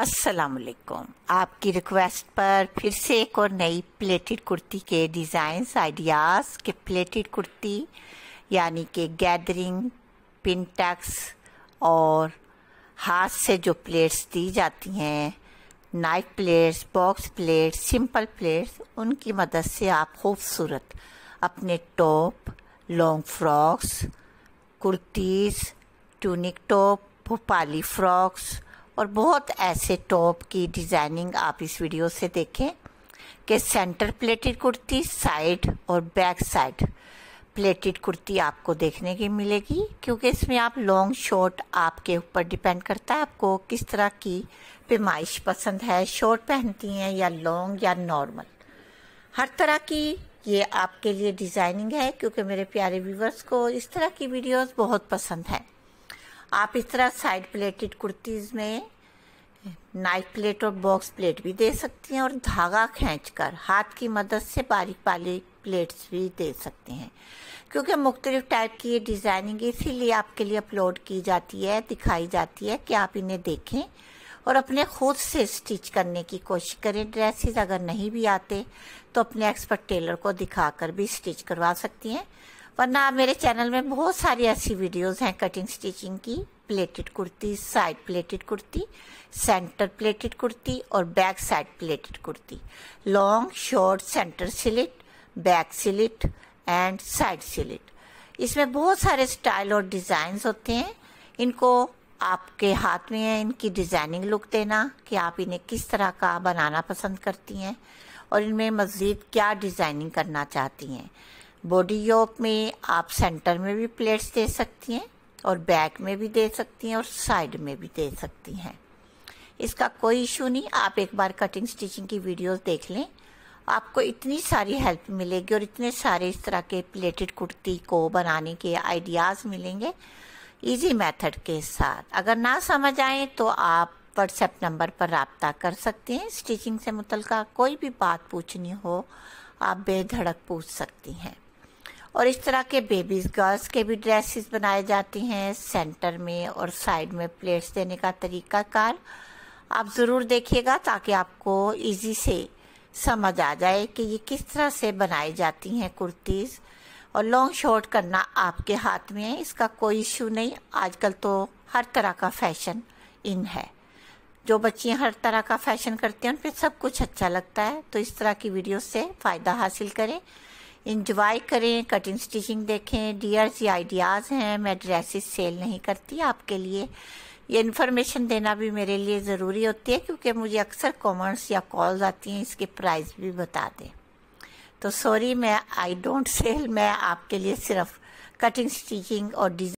अस्सलाम वालेकुम आपकी रिक्वेस्ट पर फिर से एक और नई प्लेटेड कुर्ती के डिज़ाइंस आइडियाज़ के प्लेटेड कुर्ती यानी कि गैदरिंग पिनटैक्स और हाथ से जो प्लेट्स दी जाती हैं knife pleats box pleats simple pleats उनकी मदद से आप खूबसूरत अपने top long frocks kurtis tunic top Bhopali frocks और बहुत ऐसे टॉप की डिज़ाइनिंग आप इस वीडियो से देखें कि सेंटर प्लेटेड कुर्ती साइड और बैक साइड प्लेटेड कुर्ती आपको देखने की मिलेगी क्योंकि इसमें आप लॉन्ग शॉर्ट आपके ऊपर डिपेंड करता है आपको किस तरह की पेमाइश पसंद है शॉर्ट पहनती हैं या लॉन्ग या नॉर्मल हर तरह की ये आपके लिए डिज़ाइनिंग है क्योंकि मेरे प्यारे व्यूवर्स को इस तरह की वीडियोस बहुत पसंद हैं आप इस तरह साइड प्लेटेड कुर्तीज़ में नाइफ प्लेट और बॉक्स प्लेट भी दे सकती हैं और धागा खींचकर हाथ की मदद से बारीक बारीक प्लेट्स भी दे सकते हैं क्योंकि मुख्तलिफ टाइप की ये डिज़ाइनिंग इसीलिए आपके लिए अपलोड की जाती है दिखाई जाती है कि आप इन्हें देखें और अपने खुद से स्टिच करने की कोशिश करें ड्रेसेस अगर नहीं भी आते तो अपने एक्सपर्ट टेलर को दिखाकर भी स्टिच करवा सकती हैं वरना मेरे चैनल में बहुत सारी ऐसी वीडियोस हैं कटिंग स्टिचिंग की pleated kurti side pleated kurti centre pleated kurti और back side pleated kurti long short centre slit back slit and side slit इसमें बहुत सारे स्टाइल और डिजाइन होते हैं इनको आपके हाथ में है इनकी डिज़ाइनिंग लुक देना कि आप इन्हें किस तरह का बनाना पसंद करती हैं और इनमें मज़ीद क्या डिज़ाइनिंग करना चाहती हैं बॉडी योक में आप सेंटर में भी प्लेट्स दे सकती हैं और बैक में भी दे सकती हैं और साइड में भी दे सकती हैं इसका कोई इशू नहीं आप एक बार कटिंग स्टिचिंग की वीडियोस देख लें आपको इतनी सारी हेल्प मिलेगी और इतने सारे इस तरह के प्लेटेड कुर्ती को बनाने के आइडियाज़ मिलेंगे इजी मेथड के साथ अगर ना समझ आए तो आप व्हाट्सएप नंबर पर रबता कर सकते हैं स्टिचिंग से मुतलका कोई भी बात पूछनी हो आप बेधड़क पूछ सकती हैं और इस तरह के बेबीज़ गर्ल्स के भी ड्रेसेस बनाए जाते हैं सेंटर में और साइड में प्लेट्स देने का तरीका कार आप ज़रूर देखिएगा ताकि आपको इजी से समझ आ जाए कि ये किस तरह से बनाई जाती हैं कुर्तीज़ और लॉन्ग शॉर्ट करना आपके हाथ में है इसका कोई इशू नहीं आजकल तो हर तरह का फैशन इन है जो बच्चियां हर तरह का फैशन करती हैं उन पर सब कुछ अच्छा लगता है तो इस तरह की वीडियो से फ़ायदा हासिल करें इंजॉय करें कटिंग स्टिचिंग देखें डियर्स ये आइडियाज़ हैं मैं ड्रेसेस सेल नहीं करती आपके लिए ये इन्फॉर्मेशन देना भी मेरे लिए ज़रूरी होती है क्योंकि मुझे अक्सर कॉमर्स या कॉल्स आती हैं इसके प्राइस भी बता दें तो सॉरी मैं आई डोंट सेल मैं आपके लिए सिर्फ कटिंग स्टिचिंग और डिज़ाइन